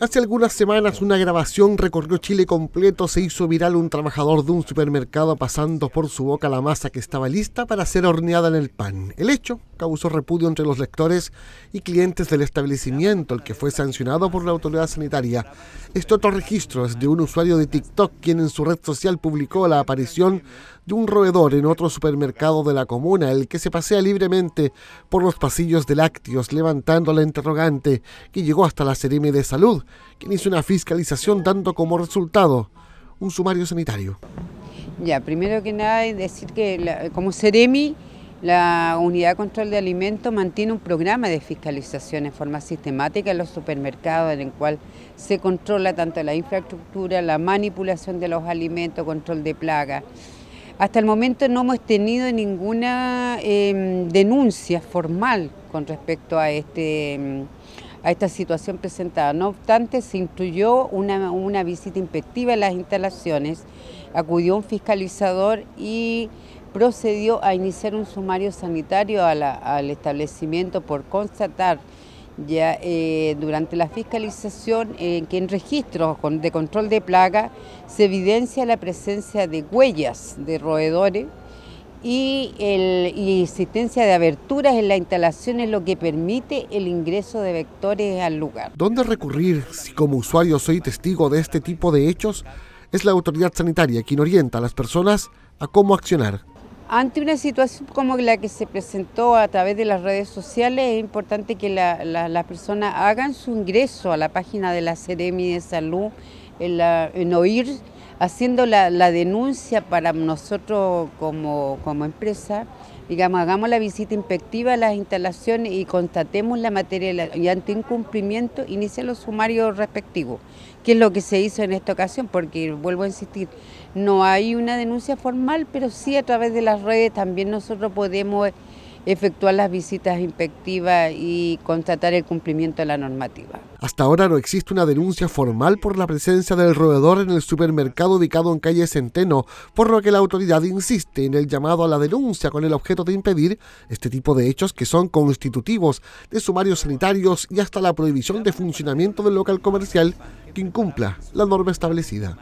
Hace algunas semanas una grabación recorrió Chile completo, se hizo viral un trabajador de un supermercado pasando por su boca la masa que estaba lista para ser horneada en el pan. El hecho causó repudio entre los lectores y clientes del establecimiento, el que fue sancionado por la autoridad sanitaria. Estos otro registro de un usuario de TikTok, quien en su red social publicó la aparición de un roedor en otro supermercado de la comuna, el que se pasea libremente por los pasillos de lácteos, levantando la interrogante que llegó hasta la Seremi de Salud, quien hizo una fiscalización dando como resultado un sumario sanitario. Ya, primero que nada decir que como Seremi la Unidad de Control de Alimentos mantiene un programa de fiscalización en forma sistemática en los supermercados, en el cual se controla tanto la infraestructura, la manipulación de los alimentos, control de plagas. Hasta el momento no hemos tenido ninguna em, denuncia formal con respecto a este... Em, a esta situación presentada. No obstante, se incluyó una, visita inspectiva en las instalaciones, acudió un fiscalizador y procedió a iniciar un sumario sanitario al establecimiento por constatar ya eh, durante la fiscalización que en registros de control de plaga se evidencia la presencia de huellas de roedores y, el, existencia de aberturas en la instalación es lo que permite el ingreso de vectores al lugar. ¿Dónde recurrir si como usuario soy testigo de este tipo de hechos? Es la autoridad sanitaria quien orienta a las personas a cómo accionar. Ante una situación como la que se presentó a través de las redes sociales, es importante que las personas hagan su ingreso a la página de la Seremi de Salud en, la, en haciendo la, denuncia para nosotros como, como empresa, digamos, hagamos la visita inspectiva a las instalaciones y constatemos la materia y ante incumplimiento inicia los sumarios respectivos, que es lo que se hizo en esta ocasión, porque vuelvo a insistir, no hay una denuncia formal, pero sí a través de las redes también nosotros podemos efectuar las visitas inspectivas y constatar el cumplimiento de la normativa. Hasta ahora no existe una denuncia formal por la presencia del roedor en el supermercado ubicado en calle Centeno, por lo que la autoridad insiste en el llamado a la denuncia con el objeto de impedir este tipo de hechos que son constitutivos de sumarios sanitarios y hasta la prohibición de funcionamiento del local comercial que incumpla la norma establecida.